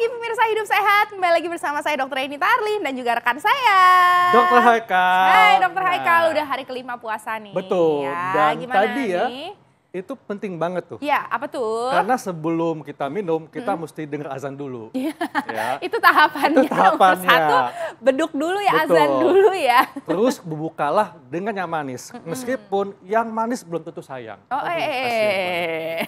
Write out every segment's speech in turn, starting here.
pagi pemirsa Hidup Sehat. Kembali lagi bersama saya dokter Eni Tarlin dan juga rekan saya. dokter Haikal. Hai dokter iya. Haikal, udah hari kelima puasa nih. Betul. Ya, dan tadi ya, itu penting banget tuh. Iya, apa tuh? Karena sebelum kita minum, kita hmm. mesti dengar azan dulu. Iya. Ya. ya. Itu tahapannya. Itu tahapannya. satu, beduk dulu ya, Betul. azan dulu ya. Terus berbukalah dengan yang manis. Meskipun yang manis belum tentu sayang. Oh, Aduh, eh.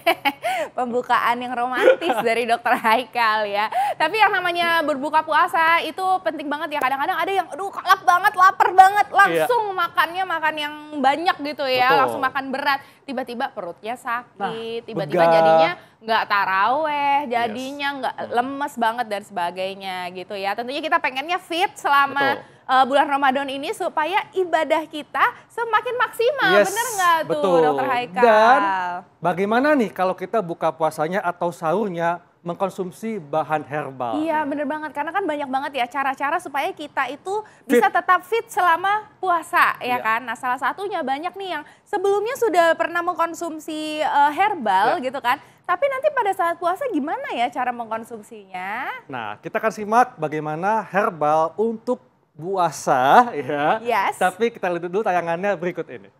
Pembukaan yang romantis dari dokter Haikal ya. Tapi yang namanya berbuka puasa itu penting banget ya. Kadang-kadang ada yang, aduh kalap banget, lapar banget. Iya. Langsung iya. makannya makan yang banyak gitu ya. Betul. Langsung makan berat. Tiba-tiba perut perutnya sakit, nah, tiba-tiba jadinya nggak taraweh, jadinya nggak yes. Hmm. lemes banget dan sebagainya gitu ya. Tentunya kita pengennya fit selama uh, bulan Ramadan ini supaya ibadah kita semakin maksimal, yes. bener nggak tuh Betul. dokter Haikal? Dan bagaimana nih kalau kita buka puasanya atau sahurnya mengkonsumsi bahan herbal. Iya, bener banget. Karena kan banyak banget ya cara-cara supaya kita itu bisa tetap fit selama puasa, ya iya. kan? Nah, salah satunya banyak nih yang sebelumnya sudah pernah mengkonsumsi uh, herbal iya. gitu kan. Tapi nanti pada saat puasa gimana ya cara mengkonsumsinya? Nah, kita akan simak bagaimana herbal untuk puasa ya. Yes. Tapi kita lihat dulu tayangannya berikut ini.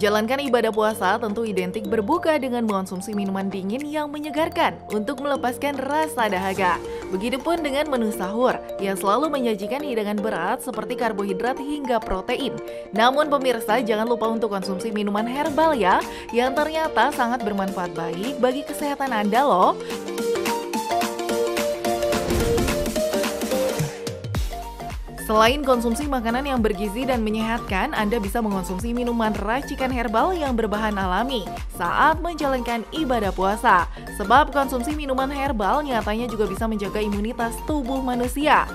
Menjalankan ibadah puasa tentu identik berbuka dengan mengonsumsi minuman dingin yang menyegarkan untuk melepaskan rasa dahaga. Begitupun dengan menu sahur yang selalu menyajikan hidangan berat seperti karbohidrat hingga protein. Namun pemirsa jangan lupa untuk konsumsi minuman herbal ya, yang ternyata sangat bermanfaat baik bagi kesehatan Anda loh. Selain konsumsi makanan yang bergizi dan menyehatkan, Anda bisa mengonsumsi minuman racikan herbal yang berbahan alami saat menjalankan ibadah puasa. Sebab konsumsi minuman herbal nyatanya juga bisa menjaga imunitas tubuh manusia.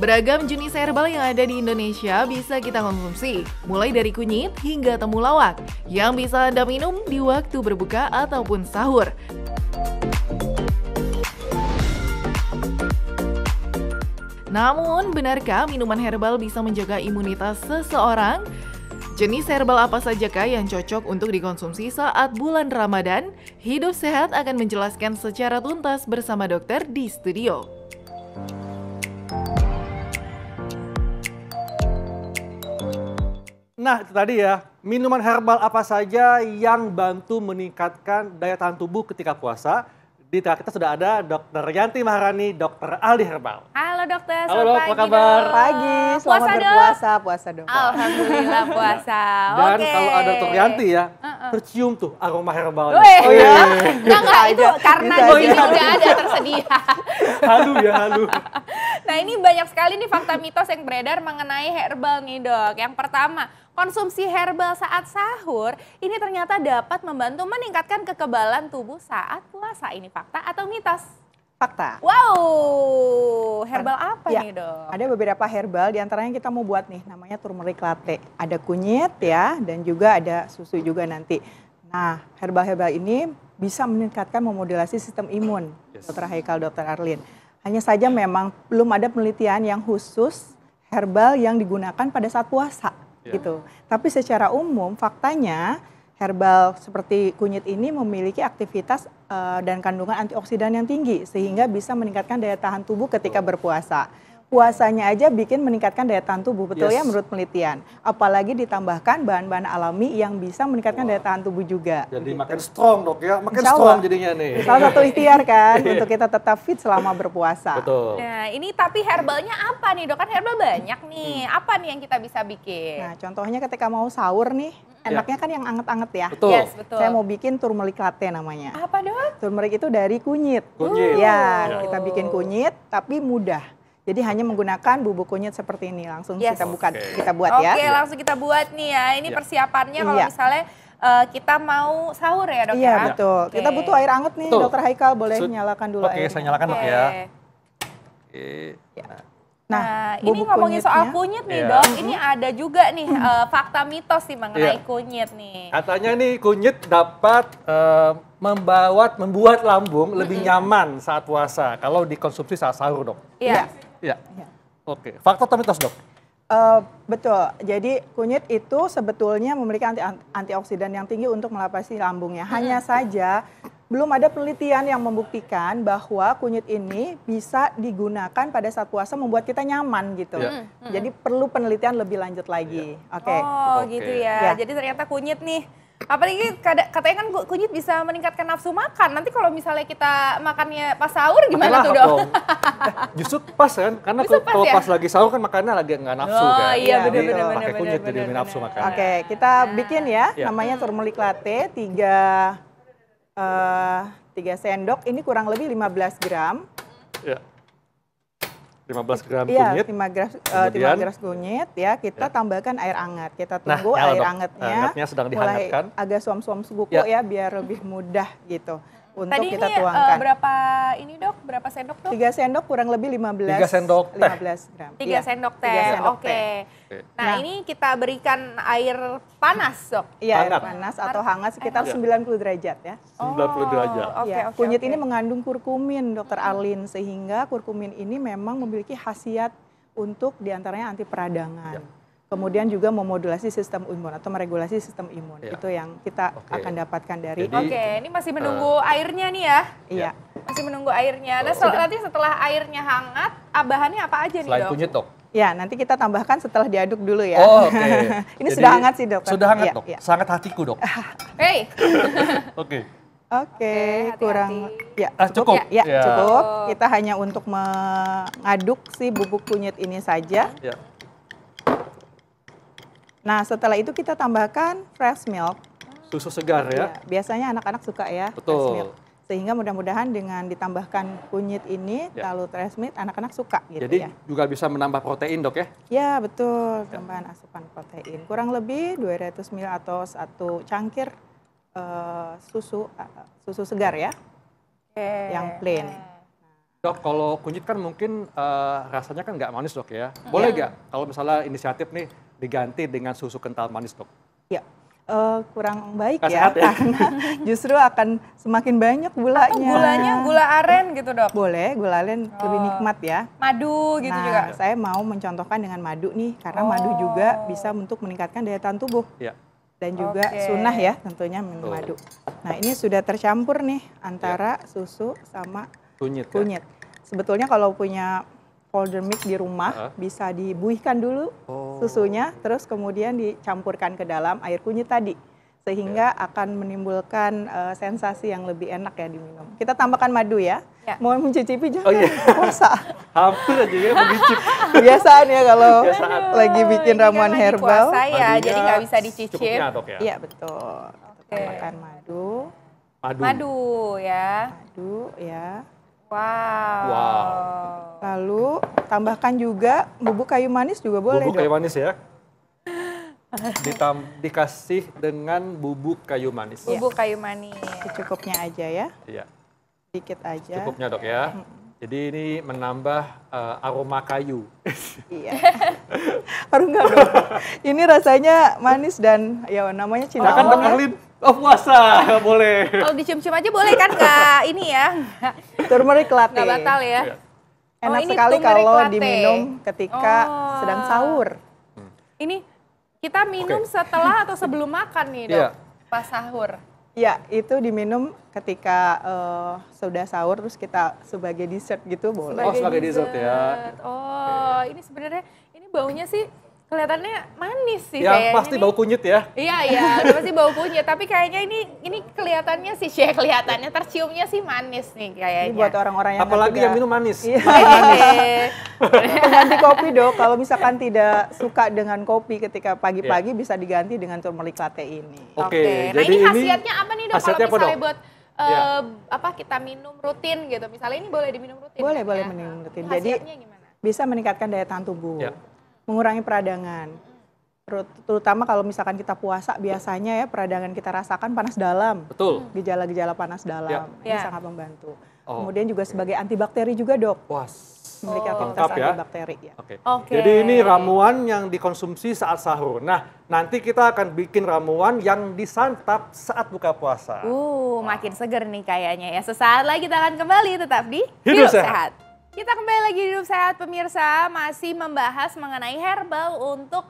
Beragam jenis herbal yang ada di Indonesia bisa kita konsumsi, mulai dari kunyit hingga temulawak, yang bisa Anda minum di waktu berbuka ataupun sahur. Namun, benarkah minuman herbal bisa menjaga imunitas seseorang? Jenis herbal apa sajakah yang cocok untuk dikonsumsi saat bulan Ramadan? Hidup Sehat akan menjelaskan secara tuntas bersama dokter di studio. Nah, itu tadi ya, minuman herbal apa saja yang bantu meningkatkan daya tahan tubuh ketika puasa di tengah kita sudah ada Dokter Yanti Maharani, Dokter Aldi Herbal. Halo dokter, selamat Halo, pagi. apa kabar? Dok. Pagi, selamat puasa, berpuasa, dok. puasa dok. Alhamdulillah puasa. Dan okay. kalau ada Dokter Yanti ya, tercium tuh aroma herbal. Oh iya. nggak iya. Gitu nah, itu karena di sini udah ada tersedia. halu ya, halu. Nah ini banyak sekali nih fakta mitos yang beredar mengenai herbal nih dok. Yang pertama, Konsumsi herbal saat sahur ini ternyata dapat membantu meningkatkan kekebalan tubuh saat puasa. Ini fakta atau mitos? Fakta. Wow, herbal apa ya, nih dok? Ada beberapa herbal, diantaranya kita mau buat nih, namanya turmeric latte. Ada kunyit ya, dan juga ada susu juga nanti. Nah, herbal-herbal ini bisa meningkatkan memodulasi sistem imun, yes. Dokter Haikal, Dokter Arlin. Hanya saja memang belum ada penelitian yang khusus herbal yang digunakan pada saat puasa yeah. gitu. Tapi secara umum faktanya herbal seperti kunyit ini memiliki aktivitas uh, dan kandungan antioksidan yang tinggi sehingga bisa meningkatkan daya tahan tubuh ketika berpuasa puasanya aja bikin meningkatkan daya tahan tubuh betul ya, yes. ya menurut penelitian. Apalagi ditambahkan bahan-bahan alami yang bisa meningkatkan Wah. daya tahan tubuh juga. Jadi gitu. makin strong dok ya, makin Insya strong jadinya nih. Salah satu ikhtiar kan iya. untuk kita tetap fit selama berpuasa. Betul. Nah ini tapi herbalnya apa nih dok? Kan herbal banyak nih. Hmm. Apa nih yang kita bisa bikin? Nah contohnya ketika mau sahur nih, hmm. enaknya kan yang anget-anget ya. Betul. Yes, betul. Saya mau bikin turmeric latte namanya. Apa dong? Turmeric itu dari kunyit. Kunyit. Ya, oh. kita bikin kunyit tapi mudah jadi hanya menggunakan bubuk kunyit seperti ini langsung yes. kita buka okay. kita buat okay, ya. Oke, langsung kita buat nih ya. Ini yeah. persiapannya kalau yeah. misalnya uh, kita mau sahur ya, Dok Iya, ya? betul. Okay. Kita butuh air anget nih, betul. Dokter Haikal boleh so, nyalakan dulu Oke, saya nyalakan okay. ya. Oke. Iya. Nah, nah, nah ini ngomongin kunyitnya. soal kunyit nih, yeah. Dok. Ini ada juga nih uh, fakta mitos sih mengenai yeah. kunyit nih. Katanya nih kunyit dapat uh, eh, membuat membuat lambung lebih nyaman saat puasa kalau dikonsumsi saat sahur, Dok. Iya. Yeah. Iya. Ya. Oke, faktor mitos dok. Uh, betul. Jadi kunyit itu sebetulnya memiliki anti antioksidan yang tinggi untuk melapasi lambungnya. Hmm. Hanya saja belum ada penelitian yang membuktikan bahwa kunyit ini bisa digunakan pada saat puasa membuat kita nyaman gitu. Yeah. Mm -hmm. Jadi perlu penelitian lebih lanjut lagi. Yeah. Oke. Okay. Oh, okay. gitu ya. ya. Jadi ternyata kunyit nih Apalagi katanya kan kunyit bisa meningkatkan nafsu makan. Nanti kalau misalnya kita makannya pas sahur gimana Makanlah, tuh dong? dong. Eh, justru pas kan, karena kalau pas ya? pas lagi sahur kan makannya lagi nggak nafsu oh, kan. Iya, Jadi eh, bener, pakai kunyit bener, jadi bener, nafsu makan. Oke, okay, kita nah. bikin ya, ya. namanya turmeric latte, tiga, uh, tiga sendok, ini kurang lebih 15 gram. Ya. 15 gram iya, kunyit. 5 gram, eh, Kemudian, 5 gram kunyit ya, kita ya. tambahkan air hangat. Kita nah, tunggu nah, air hangatnya. Hangatnya sedang dihangatkan. mulai agak suam-suam seguku ya. ya biar lebih mudah gitu untuk Tadi kita ini, eh, tuangkan. Uh, berapa ini dok? Berapa sendok dok? Tiga sendok kurang lebih 15. Tiga sendok teh. 15 gram. Tiga ya. sendok teh. Tiga sendok Oke. Okay. Nah, nah ini kita berikan air panas dok. Iya air panas atau hangat sekitar sembilan 90 derajat ya. sembilan 90 derajat. Oh, ya. Okay, Kunyit okay. ini mengandung kurkumin dokter Alin sehingga kurkumin ini memang memiliki khasiat untuk diantaranya anti peradangan. Ya kemudian juga memodulasi sistem imun atau meregulasi sistem imun. Ya. Itu yang kita okay. akan dapatkan dari. Oke, ini masih eh, menunggu uh, airnya nih ya. Iya. iya. Masih menunggu airnya. Nah, so, nanti setelah airnya hangat, bahannya apa aja Selain nih, dok? Selain kunyit, dok. Ya, nanti kita tambahkan setelah diaduk dulu ya. Oh, oke. Okay. ini Jadi, sudah hangat sih, dok. Sudah hangat, ya, dok. Ya. Sangat hatiku, dok. Hei. oke. Oke, kurang ya ah, cukup. cukup. Ya, ya, ya. cukup. Kita hanya untuk mengaduk si bubuk kunyit ini saja. Ya. Nah, setelah itu kita tambahkan fresh milk. Susu segar ya. ya biasanya anak-anak suka ya Betul. fresh milk. Sehingga mudah-mudahan dengan ditambahkan kunyit ini, ya. lalu fresh milk, anak-anak suka gitu Jadi, ya. Jadi juga bisa menambah protein dok ya? Ya, betul. Tambahan asupan protein. Kurang lebih 200 ml atau satu cangkir uh, susu uh, susu segar ya. Okay. Yang plain. Dok, kalau kunyit kan mungkin uh, rasanya kan nggak manis dok ya. Iya. Boleh nggak ya. kalau misalnya inisiatif nih, diganti dengan susu kental manis, dok? Ya, uh, kurang baik ya, ya karena justru akan semakin banyak gulanya. Atau oh, gulanya gula aren gitu dok? Boleh, gula aren oh. lebih nikmat ya. Madu gitu nah, juga? saya mau mencontohkan dengan madu nih, karena oh. madu juga bisa untuk meningkatkan daya tahan tubuh. Ya. Dan juga okay. sunnah ya tentunya minum madu. Nah ini sudah tercampur nih antara ya. susu sama kunyit. Ya? kunyit. Ya. Sebetulnya kalau punya powder milk di rumah uh -huh. bisa dibuihkan dulu oh. susunya terus kemudian dicampurkan ke dalam air kunyit tadi sehingga yeah. akan menimbulkan uh, sensasi yang lebih enak ya diminum. Kita tambahkan madu ya. Yeah. Mau mencicipi jangan oh, yeah. puasa. Hampir aja ya mencicip. Biasaan ya kalau Biasaan. lagi bikin kan ramuan kan herbal. Puasa ya, jadi ya. nggak bisa dicicip. Iya ya? betul. Okay. Tambahkan madu. Madu. Madu ya. Madu ya. Wow. Wow. Tambahkan juga bubuk kayu manis juga boleh. Bubuk dong. kayu manis ya. Ditam dikasih dengan bubuk kayu manis. Bubuk iya. kayu manis. Secukupnya aja ya. Iya. Sedikit aja. Cukupnya dok ya. Jadi ini menambah uh, aroma kayu. Iya. Baru enggak dok? Ini rasanya manis dan ya namanya cinta. Nah, kan Arlin, Oh puasa, boleh. Kalau dicium-cium aja boleh kan ini ya. Turmeric latte. Nggak batal ya. Iya. Oh, Enak sekali kalau latte. diminum ketika oh. sedang sahur. Hmm. Ini kita minum okay. setelah atau sebelum makan nih dok, yeah. pas sahur. Ya, itu diminum ketika uh, sudah sahur terus kita sebagai dessert gitu boleh. Sebagai oh, sebagai dessert, ya. dessert ya. Oh, okay. ini sebenarnya ini baunya sih kelihatannya manis sih ya, kayaknya. pasti ini. bau kunyit ya. Iya iya, pasti bau kunyit. Tapi kayaknya ini ini kelihatannya sih Cie, ya, kelihatannya terciumnya sih manis nih kayaknya. Ini buat orang-orang yang apalagi yang minum manis. Iya. Ganti kopi dok, kalau misalkan tidak suka dengan kopi ketika pagi-pagi yeah. bisa diganti dengan turmeric latte ini. Oke. Okay. Okay. Nah ini khasiatnya ini apa nih dok? Kalau misalnya dong? buat uh, ya. apa kita minum rutin gitu, misalnya ini boleh diminum rutin. Boleh kan, boleh ya? minum nah, rutin. Jadi gimana? bisa meningkatkan daya tahan tubuh. ya mengurangi peradangan. Terutama kalau misalkan kita puasa biasanya ya peradangan kita rasakan panas dalam. Betul. Gejala-gejala panas dalam. Ya. Ini ya. sangat membantu. Oh. Kemudian juga sebagai antibakteri juga, Dok. Puas. Memiliki oh. aktivitas ya. antibakteri ya. Oke. Okay. Okay. Jadi ini ramuan yang dikonsumsi saat sahur. Nah, nanti kita akan bikin ramuan yang disantap saat buka puasa. Uh, makin seger nih kayaknya ya. Sesaat lagi kita akan kembali tetap di Hidup, Hidup Sehat. Sehat. Kita kembali lagi di Hidup Sehat Pemirsa, masih membahas mengenai herbal untuk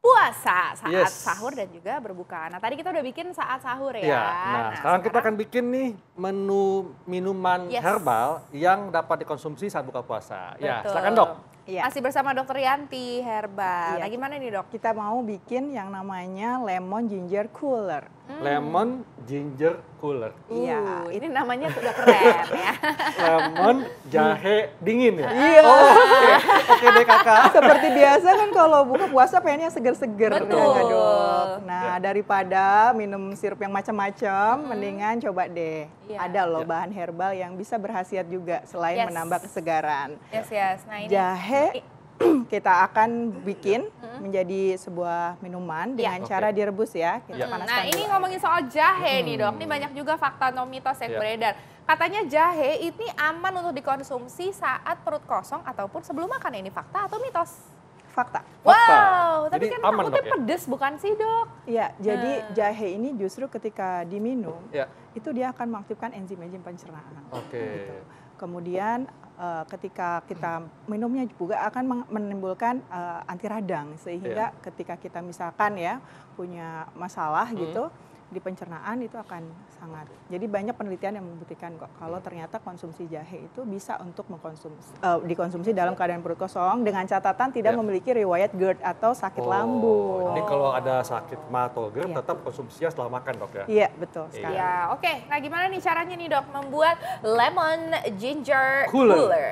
puasa saat yes. sahur dan juga berbuka. Nah tadi kita udah bikin saat sahur ya. ya nah, nah sekarang, sekarang kita akan bikin nih menu minuman yes. herbal yang dapat dikonsumsi saat buka puasa. Ya, Betul. Ya silakan dok. Ya. Masih bersama dokter Yanti herbal. Ya. Nah gimana nih dok? Kita mau bikin yang namanya lemon ginger cooler. Hmm. Lemon ginger cooler. Iya, uh, ini namanya sudah keren ya. lemon jahe dingin ya. Iya. Oh, okay. Oke deh kakak. Seperti biasa kan kalau buka puasa pengennya seger-seger. Gitu ya, Betul. Nah, ya, Nah daripada minum sirup yang macam-macam, hmm. mendingan coba deh. Ya. Ada loh ya. bahan herbal yang bisa berhasiat juga selain yes. menambah kesegaran. Yes yes. Nah ini. Jahe. kita akan bikin iya. menjadi sebuah minuman iya. dengan ya. cara direbus ya. Kita iya. panaskan. Nah, ini ngomongin soal jahe hmm. nih, Dok. Ini banyak juga fakta atau mitos yang ya. beredar. Katanya jahe ini aman untuk dikonsumsi saat perut kosong ataupun sebelum makan. Ini fakta atau mitos? fakta. fakta. Wow, tapi kan aman takutnya ya? pedes bukan sih dok? Iya, jadi nah. jahe ini justru ketika diminum, ya. itu dia akan mengaktifkan enzim-enzim pencernaan. Oke. Okay. Gitu. Kemudian Eh, ketika kita minumnya juga akan menimbulkan eh, anti radang sehingga iya. ketika kita misalkan ya punya masalah gitu hmm di pencernaan itu akan sangat. Jadi banyak penelitian yang membuktikan kok kalau ternyata konsumsi jahe itu bisa untuk mengkonsumsi uh, eh, dikonsumsi dalam keadaan perut kosong dengan catatan tidak ya. memiliki riwayat GERD atau sakit oh, lambung. Jadi kalau ada sakit mah atau GERD ya. tetap konsumsinya setelah makan dok ya? Iya betul iya. sekali. Iya oke. Okay. Nah gimana nih caranya nih dok membuat lemon ginger cooler? cooler.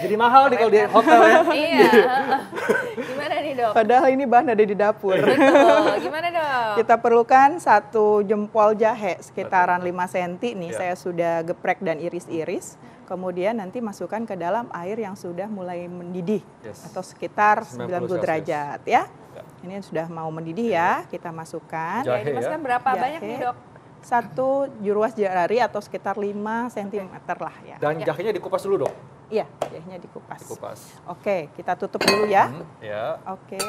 jadi mahal nih kalau di hotel ya. iya. gimana nih dok? Padahal ini bahan ada di dapur. Betul. Gimana kita perlukan satu jempol jahe sekitaran 5 cm nih yeah. saya sudah geprek dan iris-iris. Kemudian nanti masukkan ke dalam air yang sudah mulai mendidih yes. atau sekitar 90, puluh derajat ya. ya. Ini sudah mau mendidih iya. ya, kita masukkan. Jahe, ya, dimasukkan berapa jahe. banyak nih, Dok? Satu jurus jari atau sekitar 5 cm okay. lah ya. Dan ya. jahenya dikupas dulu, Dok. Iya, jahenya dikupas. Dikupas. Oke, kita tutup dulu ya. Hmm, ya. Oke.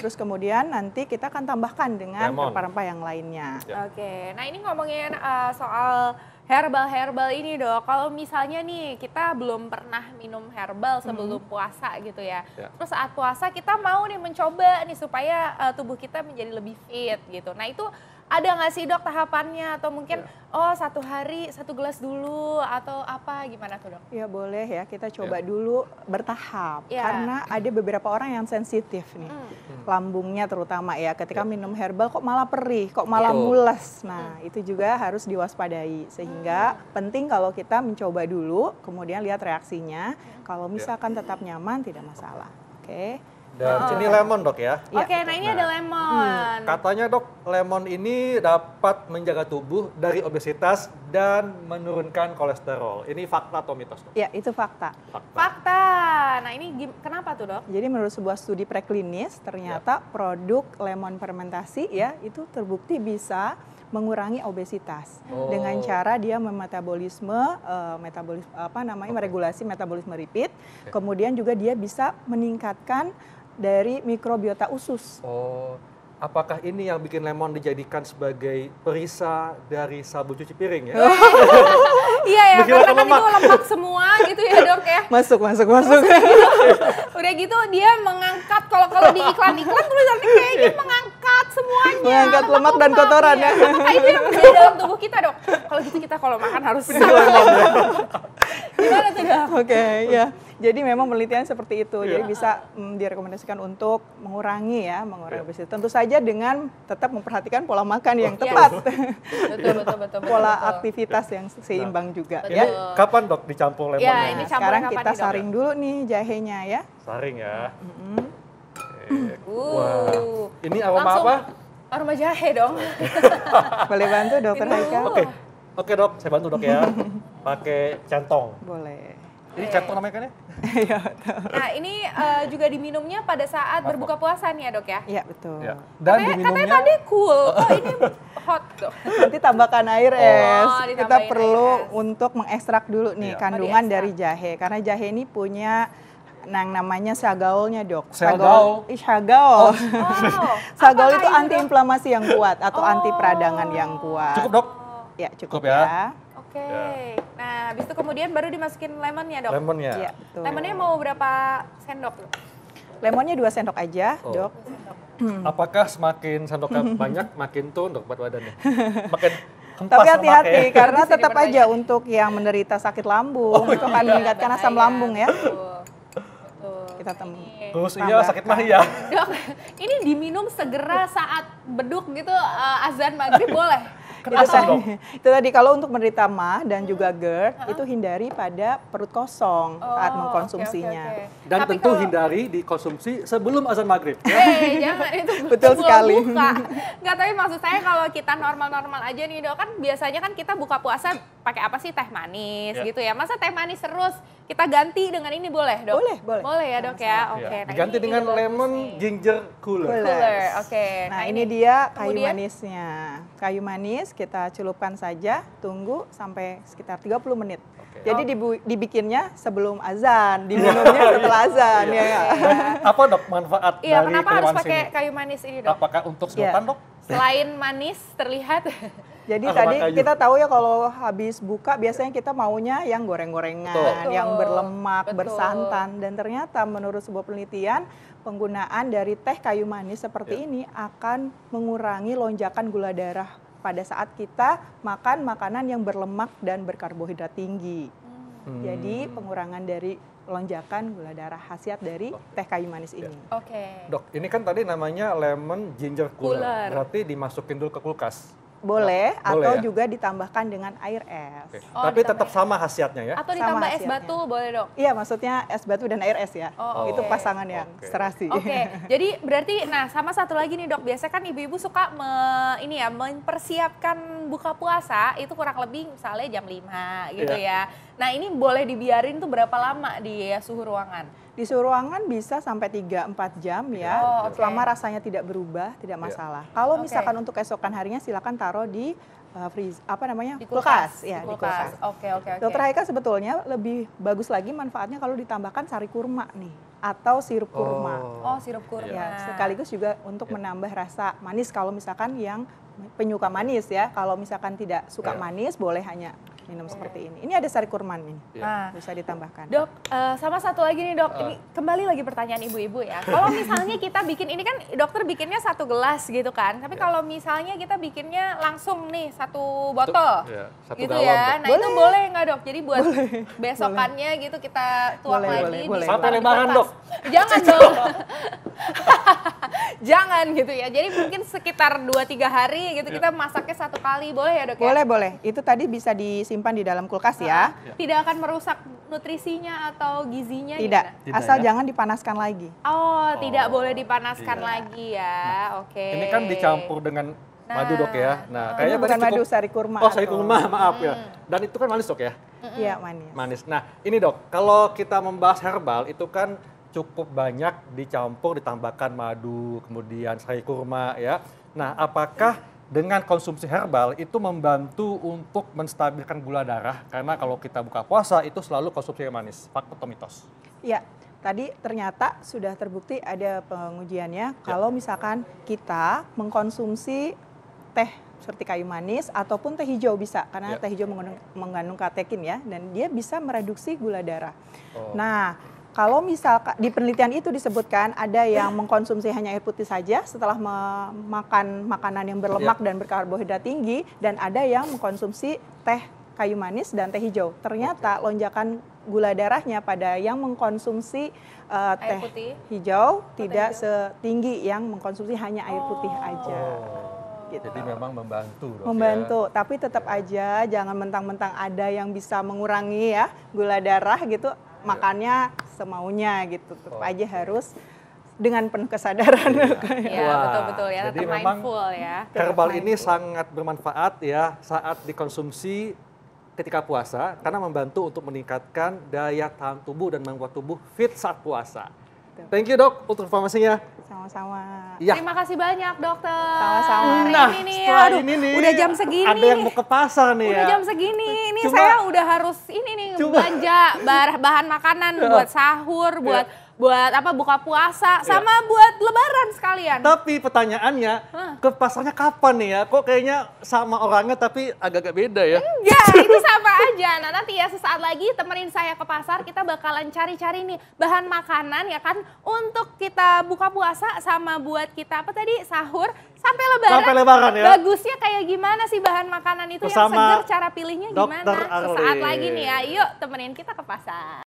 Terus kemudian nanti kita akan tambahkan dengan rempah-rempah yang lainnya. Ya. Oke. Nah, ini ngomongin uh, soal herbal-herbal ini dok. Kalau misalnya nih kita belum pernah minum herbal hmm. sebelum hmm. puasa gitu ya. ya. Terus saat puasa kita mau nih mencoba nih supaya uh, tubuh kita menjadi lebih fit gitu. Nah, itu ada nggak sih dok tahapannya atau mungkin ya. oh satu hari satu gelas dulu atau apa gimana tuh dok? Ya boleh ya kita iya. coba ya. dulu bertahap ya. karena ada beberapa orang yang sensitif nih hmm. hmm. lambungnya terutama ya ketika ya. minum herbal kok malah perih kok malah Betul. mules nah hmm. itu juga harus diwaspadai sehingga hmm. penting kalau kita mencoba dulu kemudian lihat reaksinya hmm. kalau iya. misalkan ya. tetap nyaman tidak masalah oke okay? Dan oh. ini lemon dok ya. Oke, okay, nah ini nah. ada lemon. Hmm, katanya dok, lemon ini dapat menjaga tubuh dari obesitas dan menurunkan kolesterol. Ini fakta atau mitos dok? Ya, itu fakta. Fakta. fakta. Nah ini kenapa tuh dok? Jadi menurut sebuah studi preklinis, ternyata ya. produk lemon fermentasi ya itu terbukti bisa mengurangi obesitas oh. dengan cara dia memetabolisme uh, eh, metabolisme apa namanya okay. meregulasi metabolisme lipid Okay. Kemudian juga dia bisa meningkatkan dari mikrobiota usus. Oh, apakah ini yang bikin lemon dijadikan sebagai perisa dari sabu cuci piring ya? iya ya, karena kan lemak. itu lemak semua gitu ya dok ya. Masuk, masuk, masuk. Udah gitu dia mengangkat, kalau kalau di iklan-iklan tulisannya kayak dia iya. mengangkat semuanya. Mengangkat lemak, lemak dan lemak, kotoran ya. ya. Apakah itu yang terjadi dalam tubuh kita dok? Kalau gitu kita kalau makan harus. Ya. Gimana tuh dok? Oke, okay, ya. Yeah jadi memang penelitian seperti itu. Yeah. Jadi iya. bisa mm, direkomendasikan untuk mengurangi ya, mengurangi iya. obesitas. Tentu saja dengan tetap memperhatikan pola makan yang oh, tepat. Iya. betul, betul, betul, pola aktivitas yang seimbang nah. juga ya. Kapan Dok dicampur lemonnya? Ya, ini Sekarang kita saring dulu nih jahenya ya. Saring ya. Uh. Wah. Ini aroma apa? Aroma jahe dong. Boleh bantu dokter Haikal? Oke. Oke, Dok. Saya bantu, Dok ya. Pakai centong. Boleh. Ini cetong namanya kan ya? Iya, Nah, ini uh, juga diminumnya pada saat berbuka puasa nih ya, Dok ya? Iya, betul. Ya. Dan katanya, diminumnya... katanya tadi cool, kok oh, ini hot dok? Nanti tambahkan air oh, es. Oh, Kita perlu air untuk mengekstrak dulu nih ya. kandungan oh, dari jahe. Karena jahe ini punya yang namanya sagaolnya dok. Sagaol. Ih, sagaol. Oh. sagaol itu antiinflamasi yang kuat atau oh. anti peradangan yang kuat. Cukup dok? Ya cukup, cukup ya. ya. Oke. Okay. Ya. Nah, habis itu kemudian baru dimasukin lemonnya dok. Lemonnya. Iya, iya lemonnya mau berapa sendok? Lemonnya dua sendok aja, oh. dok. Hmm. Apakah semakin sendoknya banyak, makin tuh untuk buat badannya? Makin Tapi hati-hati ya. karena tetap aja untuk yang menderita sakit lambung oh, itu akan iya, meningkatkan asam lambung ya. Kita temui. Terus iya sakit mah ya. Dok, ini diminum segera saat beduk gitu uh, azan maghrib boleh? Kenapa itu tadi, itu tadi kalau untuk menderita mah dan juga GERD hmm. itu hindari pada perut kosong oh, saat mengkonsumsinya. Okay, okay, okay. Dan Tapi tentu kalau... hindari dikonsumsi sebelum azan maghrib. Hey, jangan itu betul sekali. Enggak, Nggak, tapi maksud saya kalau kita normal-normal aja nih dok kan biasanya kan kita buka puasa pakai apa sih teh manis yeah. gitu ya masa teh manis terus kita ganti dengan ini boleh dok? Boleh, boleh. Boleh ya dok ya? Oke. Okay. Iya. Nah, ganti dengan ini lemon ginger cooler. Cooler, oke. Okay. Nah, nah ini, ini dia kayu kemudian? manisnya. Kayu manis kita celupkan saja, tunggu sampai sekitar 30 menit. Okay. Jadi oh. dibu dibikinnya sebelum azan, diminumnya setelah azan iya. ya. ya. Apa dok manfaat ya, dari kenapa harus pakai kayu manis ini dok? Apakah untuk iya. sedotan ya. dok? Selain manis terlihat Jadi Apa tadi kayu? kita tahu ya kalau habis buka biasanya kita maunya yang goreng-gorengan, Betul. yang berlemak, Betul. bersantan dan ternyata menurut sebuah penelitian penggunaan dari teh kayu manis seperti ya. ini akan mengurangi lonjakan gula darah pada saat kita makan makanan yang berlemak dan berkarbohidrat tinggi. Hmm. Jadi pengurangan dari lonjakan gula darah khasiat dari teh kayu manis ya. ini. Oke. Okay. Dok, ini kan tadi namanya lemon ginger cooler. cooler. Berarti dimasukin dulu ke kulkas boleh ya. atau ya? juga ditambahkan dengan air es. Okay. Oh, Tapi tetap sama khasiatnya ya. Atau ditambah sama es batu boleh dong. Iya maksudnya es batu dan air es ya. Oh, okay. Itu pasangan yang okay. serasi. Oke. Okay. Jadi berarti nah sama satu lagi nih dok biasanya kan ibu-ibu suka me, ini ya mempersiapkan buka puasa itu kurang lebih misalnya jam 5 gitu yeah. ya. Nah ini boleh dibiarin tuh berapa lama di ya, suhu ruangan? Di suhu ruangan bisa sampai 3-4 jam ya, oh, okay. selama rasanya tidak berubah, tidak iya. masalah. Yeah. Kalau okay. misalkan untuk esokan harinya silakan taruh di uh, eh, freeze apa namanya di kulkas, kulkas. ya di kulkas. Oke oke oke. Dokter Haika sebetulnya lebih bagus lagi manfaatnya kalau ditambahkan sari kurma nih atau sirup oh. kurma. Oh, oh sirup kurma. Ya, sekaligus juga untuk yeah. menambah rasa manis kalau misalkan yang penyuka manis ya. Kalau misalkan tidak suka yeah. manis boleh hanya minum okay. seperti ini. Ini ada sari kurma nih, yeah. Iya. bisa ditambahkan. Dok, uh, sama satu lagi nih dok, uh. ini ah. kembali lagi pertanyaan ibu-ibu ya. Kalau misalnya kita bikin ini kan dokter bikinnya satu gelas gitu kan, tapi yeah. kalau misalnya kita bikinnya langsung nih satu botol, ya, satu gitu galon, ya. Nah boleh. itu boleh nggak dok? Jadi buat besokannya boleh. gitu kita tuang boleh, lagi boleh, di boleh. Satu lebaran dok. Jangan dok. jangan gitu ya. Jadi mungkin sekitar 2-3 hari gitu ya. kita masaknya satu kali. Boleh ya dok boleh, ya? Boleh, boleh. Itu tadi bisa disimpan di dalam kulkas ya. ya. Tidak akan merusak nutrisinya atau gizinya? Tidak, gitu? tidak asal ya? jangan dipanaskan lagi. Oh, oh tidak boleh dipanaskan tidak. lagi ya. Nah, Oke. Okay. Ini kan dicampur dengan nah, madu dok ya. Nah, kayaknya bukan madu sari kurma. Oh, sari kurma, atau... maaf ya. Dan itu kan manis dok ya? Iya, manis. Manis. Nah, ini dok, kalau kita membahas herbal itu kan cukup banyak dicampur, ditambahkan madu, kemudian serai kurma ya. Nah, apakah dengan konsumsi herbal itu membantu untuk menstabilkan gula darah? Karena kalau kita buka puasa itu selalu konsumsi yang manis. Fakta atau mitos? Iya, tadi ternyata sudah terbukti ada pengujiannya. Ya. Kalau misalkan kita mengkonsumsi teh seperti kayu manis ataupun teh hijau bisa karena yeah. teh hijau mengandung, mengandung katekin ya dan dia bisa mereduksi gula darah. Oh. Nah, kalau misalkan di penelitian itu disebutkan ada yang mengkonsumsi hanya air putih saja setelah memakan makanan yang berlemak ya. dan berkarbohidrat tinggi dan ada yang mengkonsumsi teh kayu manis dan teh hijau. Ternyata okay. lonjakan gula darahnya pada yang mengkonsumsi uh, teh putih. hijau oh, tidak hijau. setinggi yang mengkonsumsi hanya air putih oh. aja. Gitu. Jadi memang membantu. Dok, ya. membantu, ya. tapi tetap aja jangan mentang-mentang ada yang bisa mengurangi ya gula darah gitu. Iya. makannya semaunya gitu tetap oh, aja harus dengan penuh kesadaran. Iya, iya betul-betul ya, Jadi tetap mindful ya. Herbal mindful. ini sangat bermanfaat ya saat dikonsumsi ketika puasa karena membantu untuk meningkatkan daya tahan tubuh dan membuat tubuh fit saat puasa gitu. Thank you dok untuk informasinya. Sama-sama. Ya. Terima kasih banyak dokter. Sama-sama. Nah, ini nih, setelah aduh, ini nih, udah jam segini. Ada yang mau ke pasar nih ya. Udah jam segini, ini Cuma, saya udah harus ini nih Cuma. belanja bahan, bahan makanan buat sahur, buat ya buat apa buka puasa yeah. sama buat lebaran sekalian. Tapi pertanyaannya huh? ke pasarnya kapan nih ya? Kok kayaknya sama orangnya tapi agak-agak beda ya? Enggak, iya, itu sama aja. Nah, nanti ya sesaat lagi temenin saya ke pasar, kita bakalan cari-cari nih bahan makanan ya kan untuk kita buka puasa sama buat kita apa tadi sahur sampai lebaran. Sampai lebaran ya. Bagusnya kayak gimana sih bahan makanan itu Bersama yang segar, cara pilihnya gimana? Sesaat lagi nih ya. Yuk temenin kita ke pasar.